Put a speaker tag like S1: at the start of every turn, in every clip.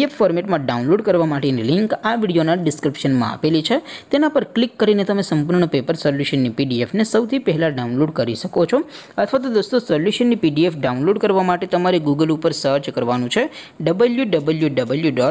S1: આ ફોર્મેટમાં ડાઉનલોડ કરવા માટેની લિંક આ વિડિયોના ડિસ્ક્રિપ્શનમાં આપેલી છે તેના પર ક્લિક કરીને તમે સંપૂર્ણ પેપર સોલ્યુશનની PDF ને સૌથી પહેલા ડાઉનલોડ કરી શકો છો અથવા તો દોસ્તો સોલ્યુશનની PDF ડાઉનલોડ કરવા માટે તમારે Google ઉપર સર્ચ કરવાનું છે www.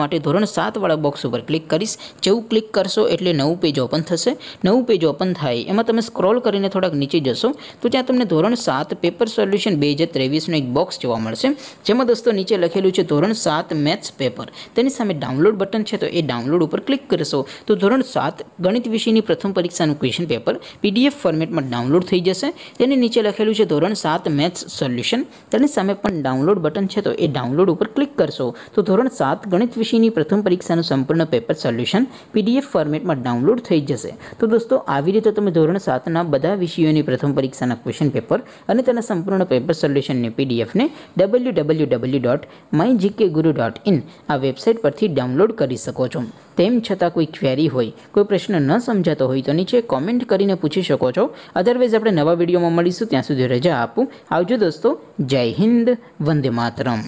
S1: માટે ધોરણ 7 વાળા બોક્સ ઉપર ક્લિક કરશો જેવું ક્લિક કરશો એટલે નવું પેજ ઓપન થશે નવું પેજ ઓપન થાય એમાં તમે સ્ક્રોલ કરીને થોડક નીચે જશો તો ત્યાં તમને ધોરણ 7 પેપર સોલ્યુશન 2023 નો એક બોક્સ જોવા મળશે જેમ મેં દોસ્તો નીચે લખેલું છે ધોરણ 7 મેથ્સ પેપર તેની સામે ડાઉનલોડ બટન છે તો એ ડાઉનલોડ ઉપર ક્લિક કરશો તો ધોરણ 7 ગણિત વિષયની પ્રથમ પરીક્ષાનું ક્વેશ્ચન પેપર પીડીએફ ફોર્મેટમાં ડાઉનલોડ થઈ જશે તેની નીચે લખેલું છે ધોરણ 7 મેથ્સ સોલ્યુશન તેની સામે પણ ડાઉનલોડ બટન છે તો એ ડાઉનલોડ ઉપર ક્લિક કરશો તો ધોરણ 7 નિત વિશેની પ્રથમ પરીક્ષાનું સંપૂર્ણ પેપર સોલ્યુશન પીડીએફ ફોર્મેટમાં ડાઉનલોડ થઈ જશે તો દોસ્તો આવી રીતે તમે ધોરણ 7 ના બધા વિષયોની પ્રથમ પરીક્ષાના ક્વેશ્ચન પેપર અને તેના સંપૂર્ણ પેપર સોલ્યુશન ને પીડીએફ ને www.mygkguru.in આ વેબસાઈટ પરથી ડાઉનલોડ કરી શકો છો તેમ છતાં કોઈ ક્વેરી હોય કોઈ પ્રશ્ન ન સમજતો હોય તો નીચે કમેન્ટ કરીને પૂછી શકો છો અધરવેઝ આપણે નવા વિડિયોમાં મળીશું ત્યાં સુધી રજા આપું આવજો દોસ્તો જય હિન્દ વંદે માતરમ